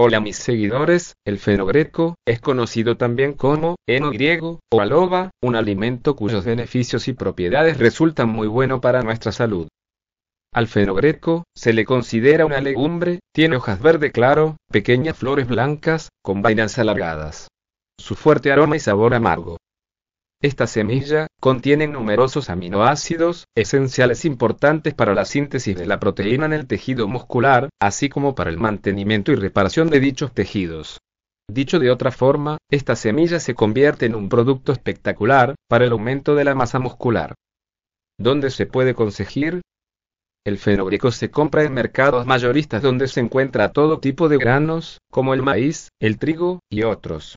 Hola mis seguidores, el fenogreco es conocido también como heno griego o aloba, un alimento cuyos beneficios y propiedades resultan muy bueno para nuestra salud. Al fenogreco se le considera una legumbre, tiene hojas verde claro, pequeñas flores blancas, con vainas alargadas. Su fuerte aroma y sabor amargo esta semilla contiene numerosos aminoácidos, esenciales importantes para la síntesis de la proteína en el tejido muscular, así como para el mantenimiento y reparación de dichos tejidos. Dicho de otra forma, esta semilla se convierte en un producto espectacular para el aumento de la masa muscular. ¿Dónde se puede conseguir? El fenogreco se compra en mercados mayoristas donde se encuentra todo tipo de granos, como el maíz, el trigo y otros.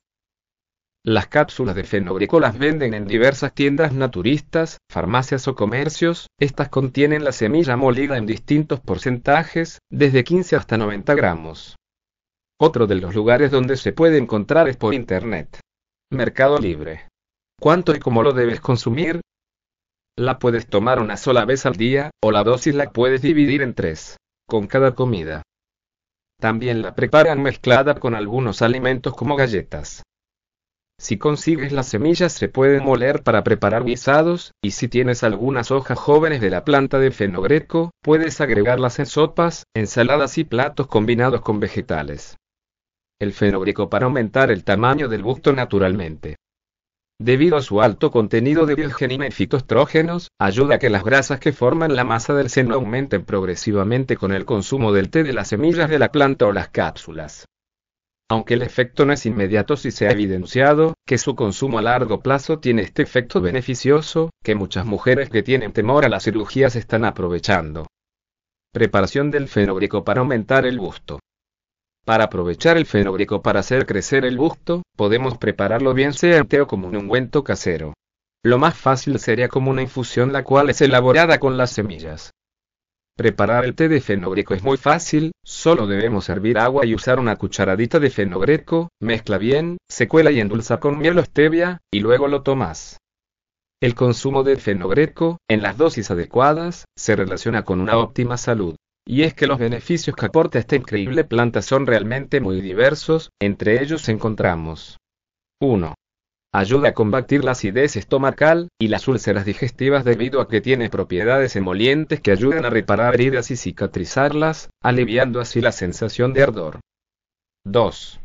Las cápsulas de fenogreco las venden en diversas tiendas naturistas, farmacias o comercios. Estas contienen la semilla molida en distintos porcentajes, desde 15 hasta 90 gramos. Otro de los lugares donde se puede encontrar es por Internet. Mercado Libre. ¿Cuánto y cómo lo debes consumir? La puedes tomar una sola vez al día, o la dosis la puedes dividir en tres, con cada comida. También la preparan mezclada con algunos alimentos como galletas. Si consigues las semillas se pueden moler para preparar guisados, y si tienes algunas hojas jóvenes de la planta de fenogreco, puedes agregarlas en sopas, ensaladas y platos combinados con vegetales. El fenogreco para aumentar el tamaño del busto naturalmente. Debido a su alto contenido de biogenina y fitoestrógenos, ayuda a que las grasas que forman la masa del seno aumenten progresivamente con el consumo del té de las semillas de la planta o las cápsulas aunque el efecto no es inmediato si se ha evidenciado que su consumo a largo plazo tiene este efecto beneficioso, que muchas mujeres que tienen temor a las cirugías están aprovechando. Preparación del fenogreco para aumentar el gusto. Para aprovechar el fenogreco para hacer crecer el busto, podemos prepararlo bien sea como un ungüento casero. Lo más fácil sería como una infusión la cual es elaborada con las semillas. Preparar el té de fenogreco es muy fácil, solo debemos hervir agua y usar una cucharadita de fenogreco, mezcla bien, se cuela y endulza con miel o stevia, y luego lo tomas. El consumo de fenogreco, en las dosis adecuadas, se relaciona con una óptima salud. Y es que los beneficios que aporta esta increíble planta son realmente muy diversos, entre ellos encontramos 1. Ayuda a combatir la acidez estomacal y las úlceras digestivas debido a que tiene propiedades emolientes que ayudan a reparar heridas y cicatrizarlas, aliviando así la sensación de ardor. 2.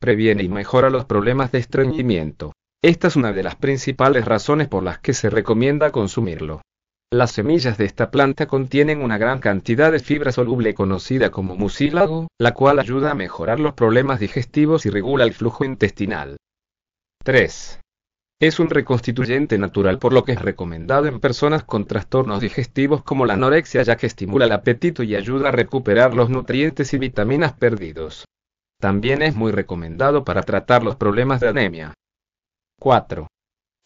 Previene y mejora los problemas de estreñimiento. Esta es una de las principales razones por las que se recomienda consumirlo. Las semillas de esta planta contienen una gran cantidad de fibra soluble conocida como mucílago, la cual ayuda a mejorar los problemas digestivos y regula el flujo intestinal. 3. Es un reconstituyente natural por lo que es recomendado en personas con trastornos digestivos como la anorexia ya que estimula el apetito y ayuda a recuperar los nutrientes y vitaminas perdidos. También es muy recomendado para tratar los problemas de anemia. 4.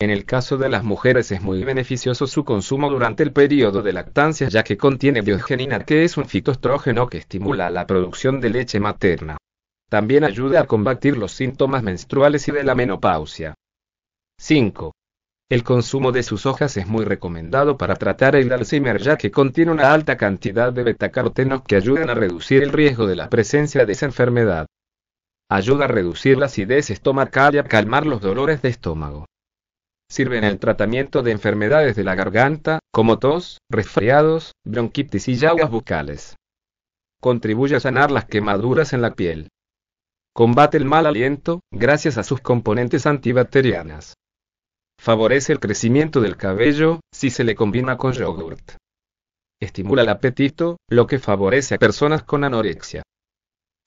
En el caso de las mujeres es muy beneficioso su consumo durante el periodo de lactancia ya que contiene biogenina que es un fitoestrógeno que estimula la producción de leche materna. También ayuda a combatir los síntomas menstruales y de la menopausia. 5. El consumo de sus hojas es muy recomendado para tratar el Alzheimer ya que contiene una alta cantidad de betacarotenos que ayudan a reducir el riesgo de la presencia de esa enfermedad. Ayuda a reducir la acidez estomacal y a calmar los dolores de estómago. Sirve en el tratamiento de enfermedades de la garganta, como tos, resfriados, bronquitis y llagas bucales. Contribuye a sanar las quemaduras en la piel. Combate el mal aliento, gracias a sus componentes antibacterianas. Favorece el crecimiento del cabello, si se le combina con yogurt. Estimula el apetito, lo que favorece a personas con anorexia.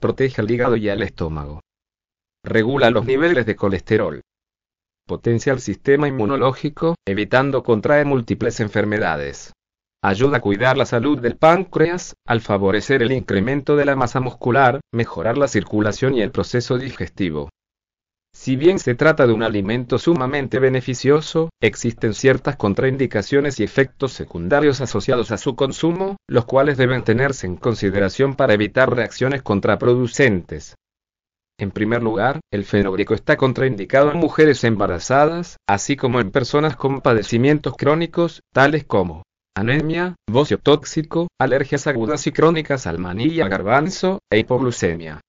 Protege al hígado y el estómago. Regula los niveles de colesterol. Potencia el sistema inmunológico, evitando contraer múltiples enfermedades. Ayuda a cuidar la salud del páncreas, al favorecer el incremento de la masa muscular, mejorar la circulación y el proceso digestivo. Si bien se trata de un alimento sumamente beneficioso, existen ciertas contraindicaciones y efectos secundarios asociados a su consumo, los cuales deben tenerse en consideración para evitar reacciones contraproducentes. En primer lugar, el fenogreco está contraindicado en mujeres embarazadas, así como en personas con padecimientos crónicos, tales como anemia, bocio tóxico, alergias agudas y crónicas al maní garbanzo, e hipoglucemia.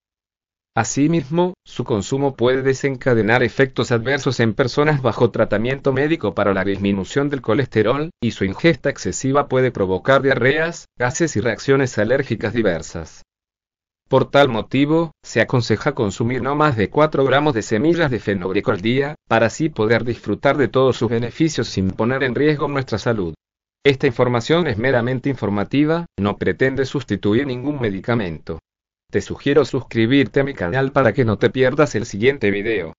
Asimismo, su consumo puede desencadenar efectos adversos en personas bajo tratamiento médico para la disminución del colesterol, y su ingesta excesiva puede provocar diarreas, gases y reacciones alérgicas diversas. Por tal motivo, se aconseja consumir no más de 4 gramos de semillas de fenogreco al día, para así poder disfrutar de todos sus beneficios sin poner en riesgo nuestra salud. Esta información es meramente informativa, no pretende sustituir ningún medicamento. Te sugiero suscribirte a mi canal para que no te pierdas el siguiente video.